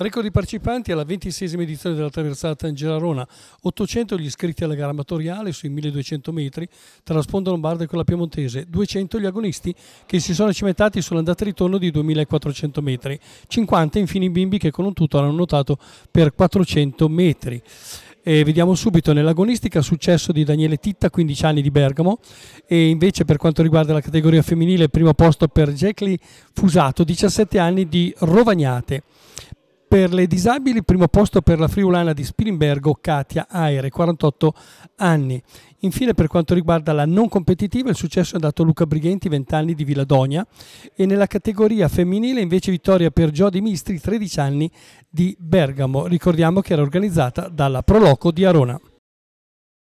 Record di partecipanti alla ventisesima edizione della traversata Angela Rona. 800 gli iscritti alla gara amatoriale sui 1200 metri tra la sponda lombarda e quella piemontese, 200 gli agonisti che si sono cimentati sull'andata e ritorno di 2400 metri, 50 infine i bimbi che con un tutto hanno notato per 400 metri. E vediamo subito nell'agonistica successo di Daniele Titta, 15 anni di Bergamo, e invece per quanto riguarda la categoria femminile, primo posto per Jacqueline Fusato, 17 anni di Rovagnate. Per le disabili, primo posto per la friulana di Spilimbergo, Katia Aere, 48 anni. Infine, per quanto riguarda la non competitiva, il successo è andato a Luca Brighenti, 20 anni di Villadogna. E nella categoria femminile, invece, vittoria per Giodi Mistri, 13 anni di Bergamo. Ricordiamo che era organizzata dalla Proloco di Arona.